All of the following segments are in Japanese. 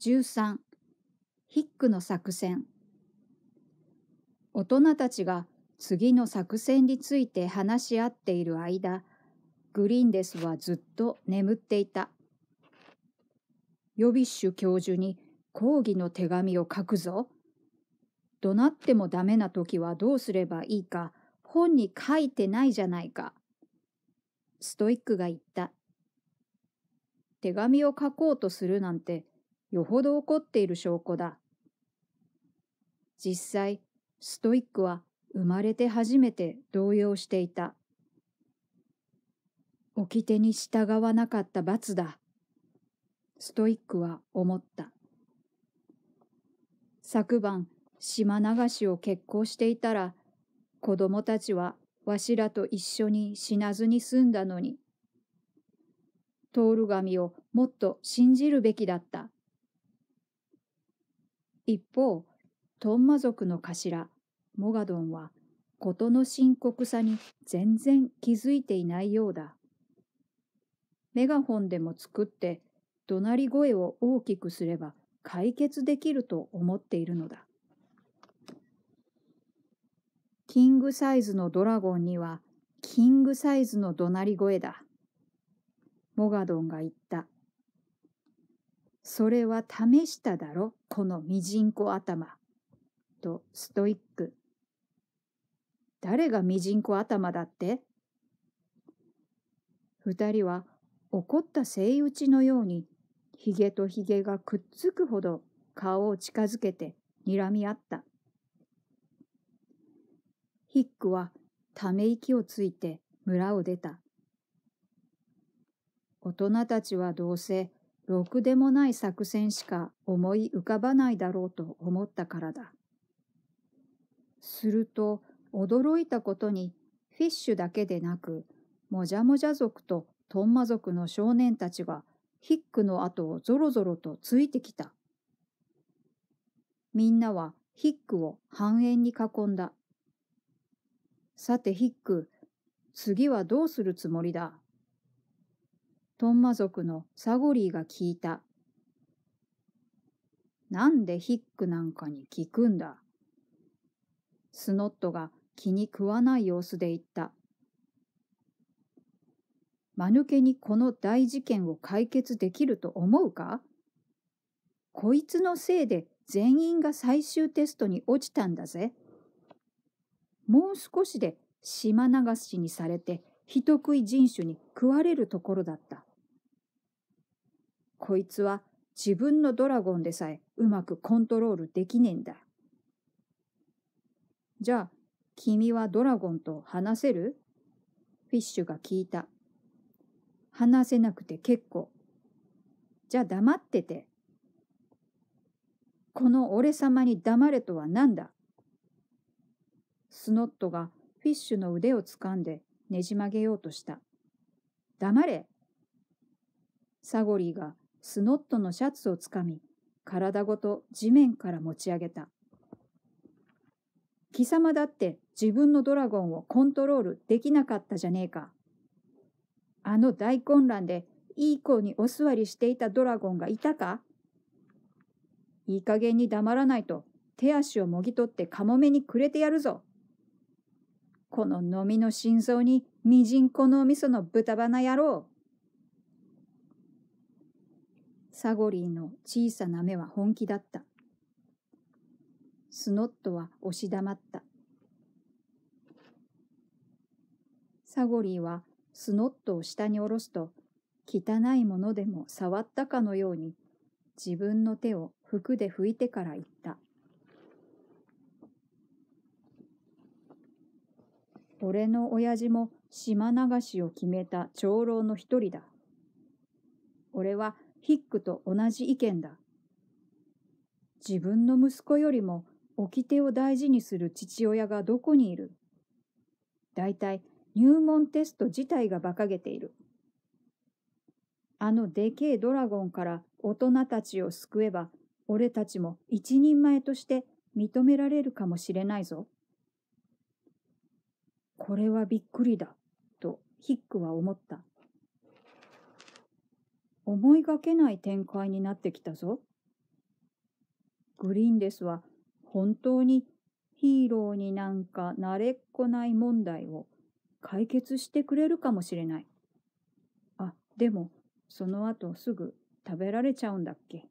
13ヒックの作戦大人たちが次の作戦について話し合っている間グリンデスはずっと眠っていたヨビッシュ教授に抗議の手紙を書くぞ怒鳴ってもダメな時はどうすればいいか本に書いてないじゃないかストイックが言った手紙を書こうとするなんてよほど怒っている証拠だ。実際、ストイックは生まれて初めて動揺していた。掟に従わなかった罰だ。ストイックは思った。昨晩、島流しを決行していたら、子供たちはわしらと一緒に死なずに済んだのに。通る神をもっと信じるべきだった。一方、トンマ族の頭、モガドンは、事の深刻さに全然気づいていないようだ。メガホンでも作って、怒鳴り声を大きくすれば解決できると思っているのだ。キングサイズのドラゴンには、キングサイズの怒鳴り声だ。モガドンが言った。それは試しただろ、このミジンコ頭。とストイック。誰がミジンコ頭だって二人は怒ったせいウちのように、ひげとひげがくっつくほど顔を近づけて睨み合った。ヒックはため息をついて村を出た。大人たちはどうせろくでもない作戦しか思い浮かばないだろうと思ったからだ。すると、驚いたことに、フィッシュだけでなく、もじゃもじゃ族とトンマ族の少年たちがヒックの後をぞろぞろとついてきた。みんなはヒックを半円に囲んだ。さてヒック、次はどうするつもりだトンマ族のサゴリーが聞いた。なんでヒックなんかに聞くんだスノットが気に食わない様子で言った。間抜けにこの大事件を解決できると思うかこいつのせいで全員が最終テストに落ちたんだぜ。もう少しで島流しにされて人食い人種に食われるところだった。こいつは自分のドラゴンでさえうまくコントロールできねえんだ。じゃあ、君はドラゴンと話せるフィッシュが聞いた。話せなくて結構。じゃあ黙ってて。この俺様に黙れとは何だスノットがフィッシュの腕を掴んでねじ曲げようとした。黙れサゴリーがスノットのシャツをつかみ、体ごと地面から持ち上げた。貴様だって自分のドラゴンをコントロールできなかったじゃねえか。あの大混乱でいい子にお座りしていたドラゴンがいたかいい加減に黙らないと手足をもぎ取ってカモメにくれてやるぞ。この飲みの心臓にみじんこのお味噌の豚鼻野郎。サゴリーの小さな目は本気だった。スノットは押し黙った。サゴリーはスノットを下に下ろすと、汚いものでも触ったかのように、自分の手を服で拭いてから言った。俺の親父も島流しを決めた長老の一人だ。俺はヒックと同じ意見だ。自分の息子よりも掟を大事にする父親がどこにいる大体入門テスト自体が馬鹿げている。あのでけえドラゴンから大人たちを救えば、俺たちも一人前として認められるかもしれないぞ。これはびっくりだ、とヒックは思った。思いがけない展開になってきたぞ。グリーンデスは本当にヒーローになんか慣れっこない問題を解決してくれるかもしれない。あ、でもその後すぐ食べられちゃうんだっけ。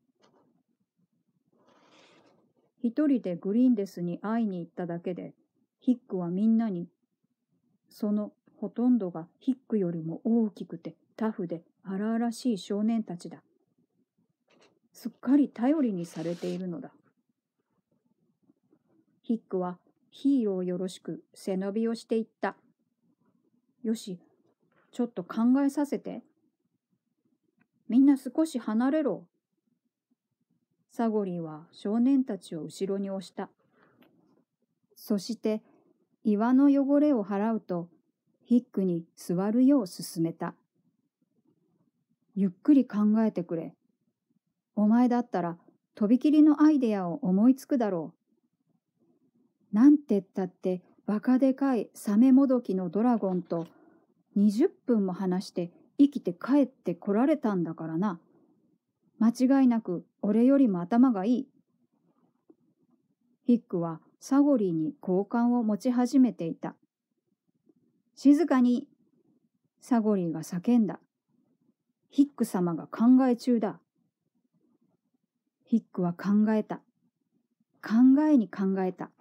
一人でグリーンデスに会いに行っただけで、ヒックはみんなに、そのほとんどがヒックよりも大きくてタフで荒々しい少年たちだ。すっかり頼りにされているのだ。ヒックはヒーローよろしく背伸びをしていった。よし、ちょっと考えさせて。みんな少し離れろ。サゴリンは少年たちを後ろに押した。そして岩の汚れを払うとヒックに座るよう勧めた。ゆっくり考えてくれ。お前だったら、とびきりのアイデアを思いつくだろう。なんてったって、バカでかいサメもどきのドラゴンと、20分も話して生きて帰ってこられたんだからな。間違いなく俺よりも頭がいい。ヒックはサゴリーに好感を持ち始めていた。静かに、サゴリーが叫んだ。ヒック様が考え中だ。ヒックは考えた。考えに考えた。